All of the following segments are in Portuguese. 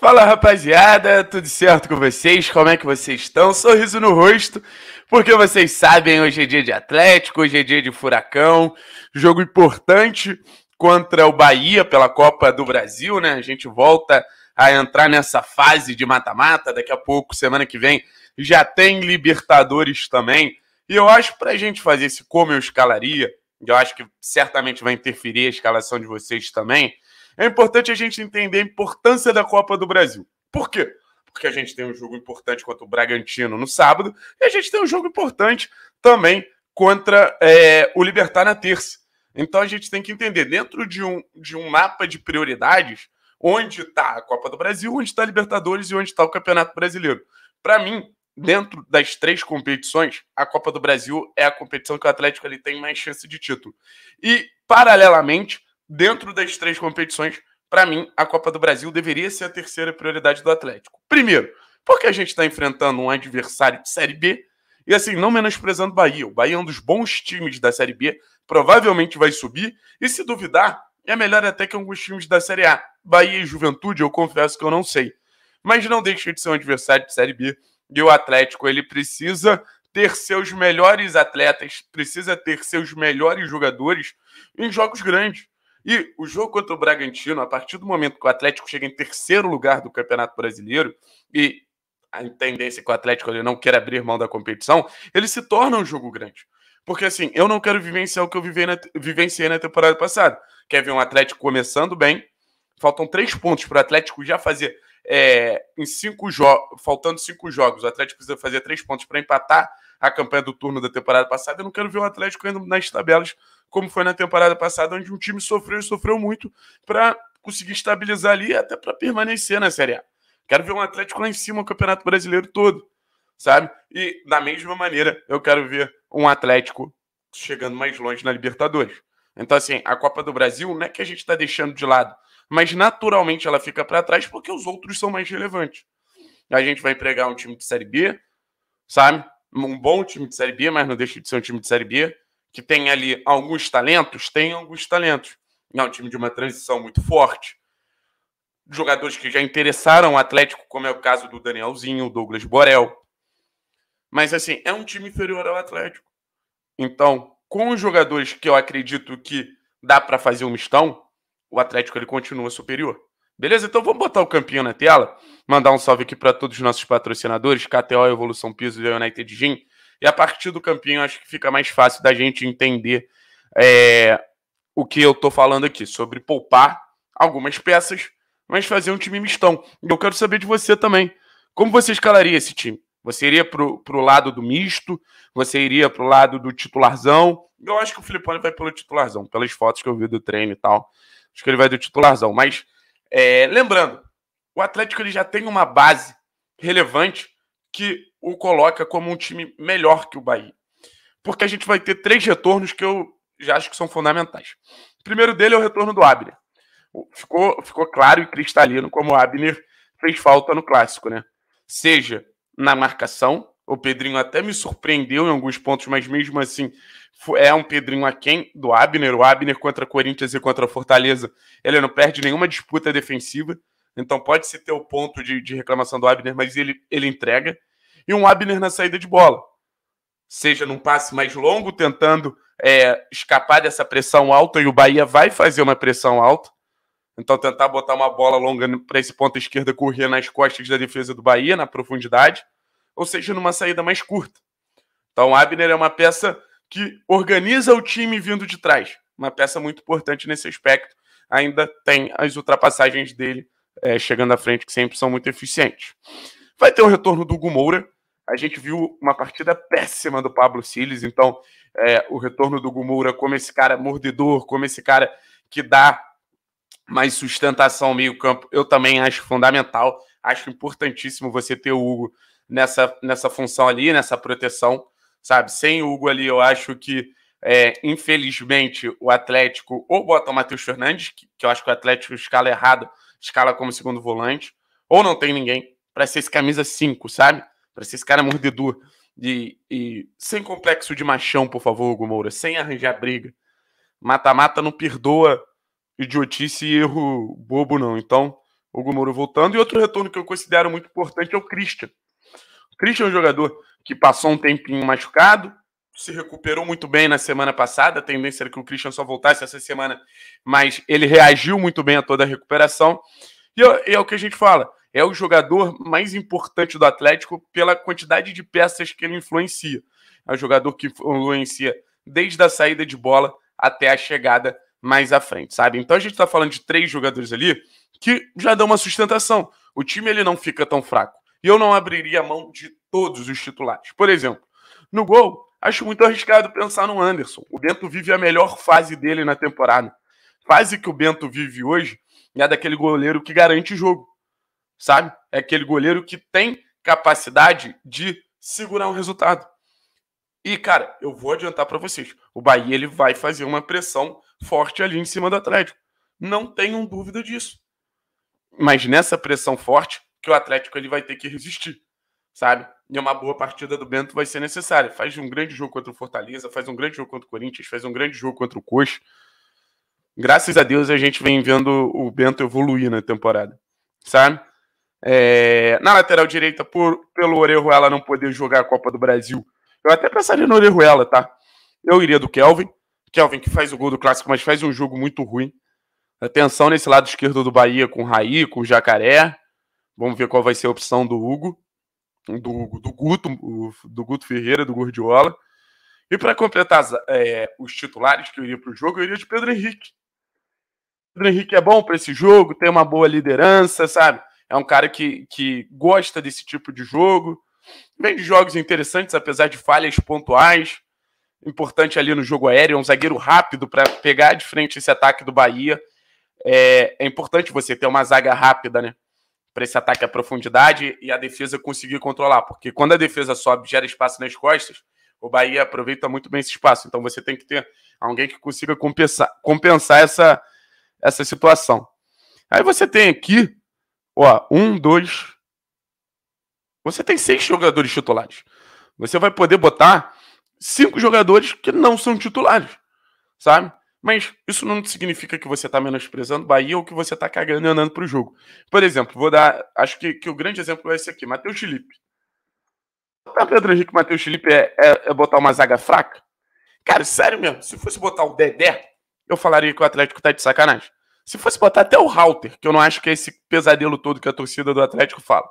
Fala rapaziada, tudo certo com vocês? Como é que vocês estão? Sorriso no rosto, porque vocês sabem, hoje é dia de Atlético, hoje é dia de Furacão, jogo importante contra o Bahia pela Copa do Brasil, né? A gente volta a entrar nessa fase de mata-mata, daqui a pouco, semana que vem, já tem Libertadores também. E eu acho para a gente fazer esse como eu escalaria, eu acho que certamente vai interferir a escalação de vocês também é importante a gente entender a importância da Copa do Brasil. Por quê? Porque a gente tem um jogo importante contra o Bragantino no sábado e a gente tem um jogo importante também contra é, o Libertar na terça. Então a gente tem que entender, dentro de um, de um mapa de prioridades, onde está a Copa do Brasil, onde está a Libertadores e onde está o Campeonato Brasileiro. Para mim, dentro das três competições, a Copa do Brasil é a competição que o Atlético ele tem mais chance de título. E, paralelamente, dentro das três competições, para mim, a Copa do Brasil deveria ser a terceira prioridade do Atlético. Primeiro, porque a gente está enfrentando um adversário de Série B, e assim, não menosprezando o Bahia. O Bahia é um dos bons times da Série B, provavelmente vai subir, e se duvidar, é melhor até que alguns times da Série A. Bahia e Juventude, eu confesso que eu não sei. Mas não deixa de ser um adversário de Série B, e o Atlético, ele precisa ter seus melhores atletas, precisa ter seus melhores jogadores em jogos grandes. E o jogo contra o Bragantino, a partir do momento que o Atlético chega em terceiro lugar do Campeonato Brasileiro e a tendência é que o Atlético ele não quer abrir mão da competição, ele se torna um jogo grande. Porque assim, eu não quero vivenciar o que eu vivei na, vivenciei na temporada passada. Quer ver um Atlético começando bem, faltam três pontos para o Atlético já fazer é, em cinco jogos, faltando cinco jogos, o Atlético precisa fazer três pontos para empatar a campanha do turno da temporada passada. Eu não quero ver o Atlético indo nas tabelas como foi na temporada passada, onde um time sofreu e sofreu muito para conseguir estabilizar ali até para permanecer na Série A. Quero ver um Atlético lá em cima o Campeonato Brasileiro todo, sabe? E da mesma maneira, eu quero ver um Atlético chegando mais longe na Libertadores. Então, assim, a Copa do Brasil não é que a gente está deixando de lado, mas naturalmente ela fica para trás porque os outros são mais relevantes. A gente vai empregar um time de Série B, sabe? Um bom time de Série B, mas não deixa de ser um time de Série B que tem ali alguns talentos, tem alguns talentos. É um time de uma transição muito forte. Jogadores que já interessaram o Atlético, como é o caso do Danielzinho, o Douglas Borel. Mas, assim, é um time inferior ao Atlético. Então, com os jogadores que eu acredito que dá para fazer um mistão, o Atlético ele continua superior. Beleza? Então vamos botar o campinho na tela. Mandar um salve aqui para todos os nossos patrocinadores: KTO, Evolução Piso, e United Gym, e a partir do campinho, acho que fica mais fácil da gente entender é, o que eu estou falando aqui, sobre poupar algumas peças, mas fazer um time mistão. E eu quero saber de você também. Como você escalaria esse time? Você iria para o lado do misto? Você iria para o lado do titularzão? Eu acho que o Filipone vai pelo titularzão, pelas fotos que eu vi do treino e tal. Acho que ele vai do titularzão. Mas, é, lembrando, o Atlético ele já tem uma base relevante que o coloca como um time melhor que o Bahia. Porque a gente vai ter três retornos que eu já acho que são fundamentais. O primeiro dele é o retorno do Abner. Ficou, ficou claro e cristalino como o Abner fez falta no clássico, né? Seja na marcação, o Pedrinho até me surpreendeu em alguns pontos, mas mesmo assim é um Pedrinho aquém do Abner. O Abner contra Corinthians e contra Fortaleza, ele não perde nenhuma disputa defensiva. Então pode-se ter o ponto de, de reclamação do Abner, mas ele, ele entrega e um Abner na saída de bola. Seja num passe mais longo, tentando é, escapar dessa pressão alta, e o Bahia vai fazer uma pressão alta. Então, tentar botar uma bola longa para esse ponto esquerda correr nas costas da defesa do Bahia, na profundidade, ou seja, numa saída mais curta. Então, o Abner é uma peça que organiza o time vindo de trás. Uma peça muito importante nesse aspecto. Ainda tem as ultrapassagens dele é, chegando à frente, que sempre são muito eficientes. Vai ter o um retorno do Gumoura. A gente viu uma partida péssima do Pablo Siles, então é, o retorno do Gumoura como esse cara é mordedor, como esse cara que dá mais sustentação ao meio-campo, eu também acho fundamental. Acho importantíssimo você ter o Hugo nessa, nessa função ali, nessa proteção, sabe? Sem o Hugo ali, eu acho que, é, infelizmente, o Atlético ou bota o Matheus Fernandes, que, que eu acho que o Atlético escala errado, escala como segundo volante, ou não tem ninguém para ser esse camisa 5, sabe? Para ser esse cara mordedor. E, e, sem complexo de machão, por favor, Hugo Moura, sem arranjar briga. Mata-mata não perdoa idiotice e erro bobo, não. Então, Hugo Moura voltando. E outro retorno que eu considero muito importante é o Christian. O Christian é um jogador que passou um tempinho machucado, se recuperou muito bem na semana passada. A tendência era que o Christian só voltasse essa semana, mas ele reagiu muito bem a toda a recuperação. E é, é o que a gente fala é o jogador mais importante do Atlético pela quantidade de peças que ele influencia. É o jogador que influencia desde a saída de bola até a chegada mais à frente, sabe? Então a gente está falando de três jogadores ali que já dão uma sustentação. O time ele não fica tão fraco. E eu não abriria a mão de todos os titulares. Por exemplo, no gol, acho muito arriscado pensar no Anderson. O Bento vive a melhor fase dele na temporada. Fase que o Bento vive hoje é daquele goleiro que garante jogo sabe? É aquele goleiro que tem capacidade de segurar um resultado. E, cara, eu vou adiantar para vocês. O Bahia ele vai fazer uma pressão forte ali em cima do Atlético. Não tenham dúvida disso. Mas nessa pressão forte que o Atlético ele vai ter que resistir, sabe? E uma boa partida do Bento vai ser necessária. Faz um grande jogo contra o Fortaleza, faz um grande jogo contra o Corinthians, faz um grande jogo contra o Coxa. Graças a Deus a gente vem vendo o Bento evoluir na temporada, sabe? É, na lateral direita, por, pelo Orejuela não poder jogar a Copa do Brasil, eu até pensaria no Orejuela, tá? Eu iria do Kelvin. Kelvin que faz o gol do clássico, mas faz um jogo muito ruim. Atenção nesse lado esquerdo do Bahia com o Raí, com o Jacaré. Vamos ver qual vai ser a opção do Hugo. Do, do Guto, do Guto Ferreira, do Gordiola. E para completar é, os titulares que eu iria para o jogo, eu iria de Pedro Henrique. Pedro Henrique é bom para esse jogo, tem uma boa liderança, sabe? É um cara que, que gosta desse tipo de jogo. Vem de jogos interessantes, apesar de falhas pontuais. Importante ali no jogo aéreo, é um zagueiro rápido para pegar de frente esse ataque do Bahia. É, é importante você ter uma zaga rápida, né? Para esse ataque à profundidade e a defesa conseguir controlar. Porque quando a defesa sobe, gera espaço nas costas, o Bahia aproveita muito bem esse espaço. Então você tem que ter alguém que consiga compensar, compensar essa, essa situação. Aí você tem aqui Ó, um, dois. Você tem seis jogadores titulares. Você vai poder botar cinco jogadores que não são titulares, sabe? Mas isso não significa que você está menosprezando Bahia ou que você está cagando e andando para o jogo. Por exemplo, vou dar. Acho que, que o grande exemplo é esse aqui: Matheus Felipe. Para Pedro Henrique, Matheus Felipe é, é, é, botar uma zaga fraca? Cara, sério mesmo, se fosse botar o Dedé, eu falaria que o Atlético tá de sacanagem. Se fosse botar até o Halter, que eu não acho que é esse pesadelo todo que a torcida do Atlético fala.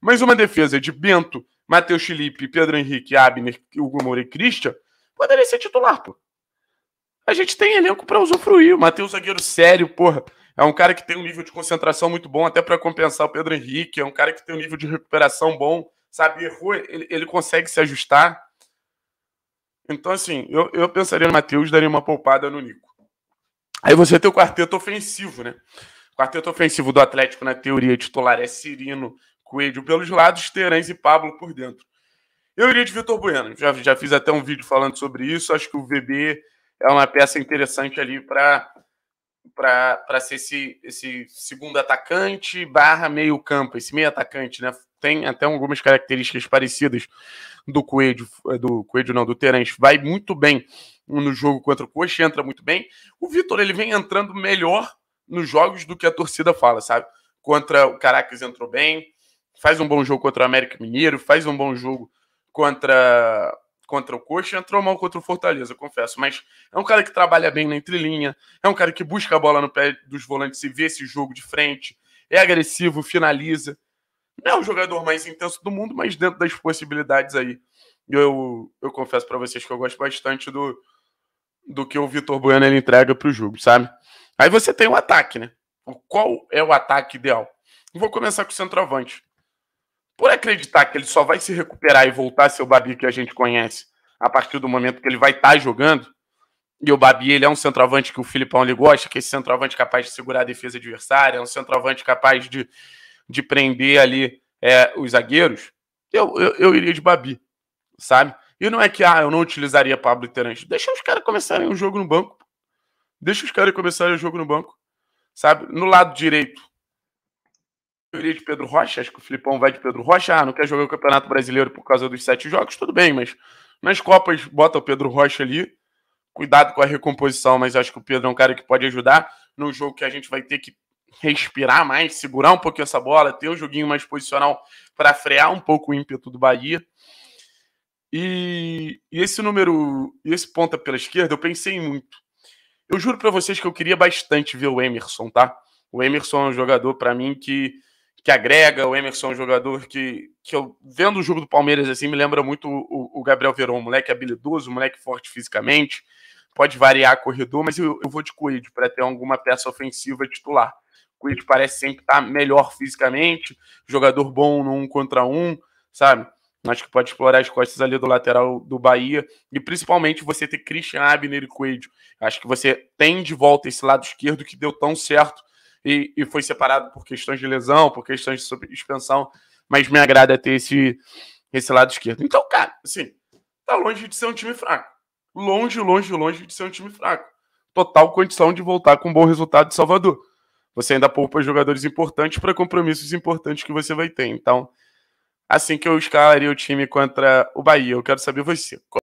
Mas uma defesa de Bento, Matheus Felipe, Pedro Henrique, Abner, Hugo Moura e Christian, poderia ser titular, pô. A gente tem elenco para usufruir. O Matheus é zagueiro sério, porra. É um cara que tem um nível de concentração muito bom, até para compensar o Pedro Henrique. É um cara que tem um nível de recuperação bom. Sabe, errou, ele, ele consegue se ajustar. Então, assim, eu, eu pensaria no Matheus daria uma poupada no Nico. Aí você tem o quarteto ofensivo, né? O quarteto ofensivo do Atlético, na teoria, titular é Cirino, Coelho pelos lados, Terãs e Pablo por dentro. Eu iria de Vitor Bueno, já, já fiz até um vídeo falando sobre isso, acho que o VB é uma peça interessante ali para para ser esse, esse segundo atacante barra meio campo, esse meio atacante, né? Tem até algumas características parecidas do Coelho, do Coelho não, do Terence. Vai muito bem no jogo contra o Coxa, entra muito bem. O Vitor, ele vem entrando melhor nos jogos do que a torcida fala, sabe? Contra o Caracas entrou bem, faz um bom jogo contra o América Mineiro, faz um bom jogo contra contra o Coxa, entrou mal contra o Fortaleza, confesso, mas é um cara que trabalha bem na entrelinha, é um cara que busca a bola no pé dos volantes e vê esse jogo de frente, é agressivo, finaliza. Não é o jogador mais intenso do mundo, mas dentro das possibilidades aí, eu, eu confesso para vocês que eu gosto bastante do, do que o Vitor Bueno ele entrega para o jogo, sabe? Aí você tem o um ataque, né? Qual é o ataque ideal? Vou começar com o centroavante. Por acreditar que ele só vai se recuperar e voltar a ser o Babi que a gente conhece a partir do momento que ele vai estar tá jogando, e o Babi ele é um centroavante que o Filipão ele gosta, que é esse centroavante capaz de segurar a defesa adversária, é um centroavante capaz de, de prender ali é, os zagueiros, eu, eu, eu iria de Babi, sabe? E não é que, ah, eu não utilizaria Pablo e Deixa os caras começarem o jogo no banco. Deixa os caras começarem o jogo no banco. Sabe? No lado direito, eu iria de Pedro Rocha. Acho que o Filipão vai de Pedro Rocha. Ah, não quer jogar o Campeonato Brasileiro por causa dos sete jogos? Tudo bem, mas nas Copas bota o Pedro Rocha ali. Cuidado com a recomposição, mas acho que o Pedro é um cara que pode ajudar. No jogo que a gente vai ter que respirar mais, segurar um pouquinho essa bola, ter um joguinho mais posicional para frear um pouco o ímpeto do Bahia. E, e esse número, e esse ponta pela esquerda, eu pensei muito. Eu juro para vocês que eu queria bastante ver o Emerson, tá? O Emerson é um jogador para mim que que agrega, o Emerson é um jogador que, que eu, vendo o jogo do Palmeiras assim, me lembra muito o, o Gabriel Verón, moleque habilidoso, moleque forte fisicamente, pode variar corredor, mas eu, eu vou de Coelho para ter alguma peça ofensiva titular. Coelho parece sempre estar tá melhor fisicamente, jogador bom no um contra um, sabe? Acho que pode explorar as costas ali do lateral do Bahia. E principalmente você ter Christian Abner e Coelho. Acho que você tem de volta esse lado esquerdo que deu tão certo e, e foi separado por questões de lesão, por questões de suspensão. Mas me agrada ter esse, esse lado esquerdo. Então, cara, assim, tá longe de ser um time fraco. Longe, longe, longe de ser um time fraco. Total condição de voltar com um bom resultado de Salvador. Você ainda poupa jogadores importantes para compromissos importantes que você vai ter. Então assim que eu escalaria o time contra o Bahia. Eu quero saber você.